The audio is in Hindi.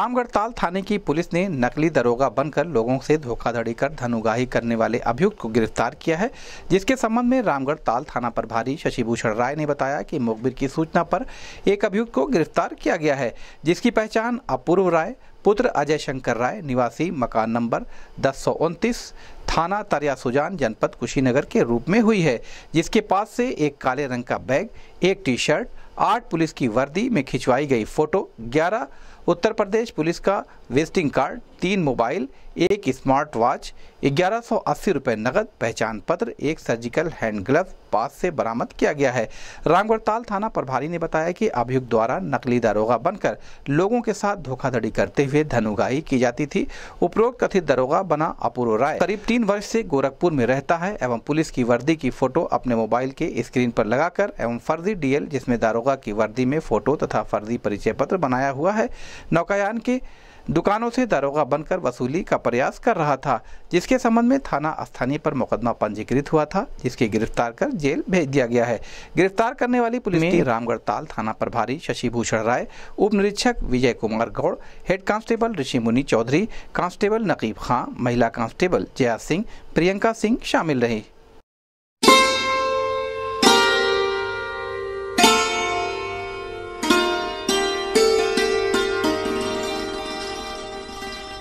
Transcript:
रामगढ़ ताल थाने की पुलिस ने नकली दरोगा बनकर लोगों से धोखाधड़ी कर धन उगाही करने वाले अभियुक्त को गिरफ्तार किया है जिसके संबंध में रामगढ़ ताल थाना प्रभारी शशिभूषण राय ने बताया कि मुखबिर की सूचना पर एक अभियुक्त को गिरफ्तार किया गया है जिसकी पहचान अपूर्व राय पुत्र अजय शंकर राय निवासी मकान नंबर दस थाना तरिया सुजान जनपद कुशीनगर के रूप में हुई है जिसके पास से एक काले रंग का बैग एक टी शर्ट आठ पुलिस की वर्दी में खिंचवाई गई फोटो ग्यारह उत्तर प्रदेश पुलिस का विजिटिंग कार्ड तीन मोबाइल एक स्मार्ट वॉच ग्यारह सौ अस्सी रुपये नकद पहचान पत्र एक सर्जिकल हैंड ग्लव पास से बरामद किया गया है रामगढ़ताल थाना प्रभारी ने बताया कि अभियुक्त द्वारा नकली दारोगा बनकर लोगों के साथ धोखाधड़ी करते हुए धन उगाही की जाती थी उपरोक्त कथित दारोगा बना अपूर्व राय करीब तीन वर्ष से गोरखपुर में रहता है एवं पुलिस की वर्दी की फोटो अपने मोबाइल के स्क्रीन पर लगाकर एवं फर्जी डीएल जिसमें दारोगा की वर्दी में फोटो तथा फर्जी परिचय पत्र बनाया हुआ है नौकायान के दुकानों से दारोगा बनकर वसूली का प्रयास कर रहा था जिसके संबंध में थाना स्थानीय पर मुकदमा पंजीकृत हुआ था जिसके गिरफ्तार कर जेल भेज दिया गया है गिरफ्तार करने वाली पुलिस में रामगढ़ ताल थाना प्रभारी शशि भूषण राय उप निरीक्षक Vijay Kumar Gaur head constable Rishi Muni Chaudhary constable Naqib Khan महिला कांस्टेबल जया सिंह प्रियंका सिंह शामिल रही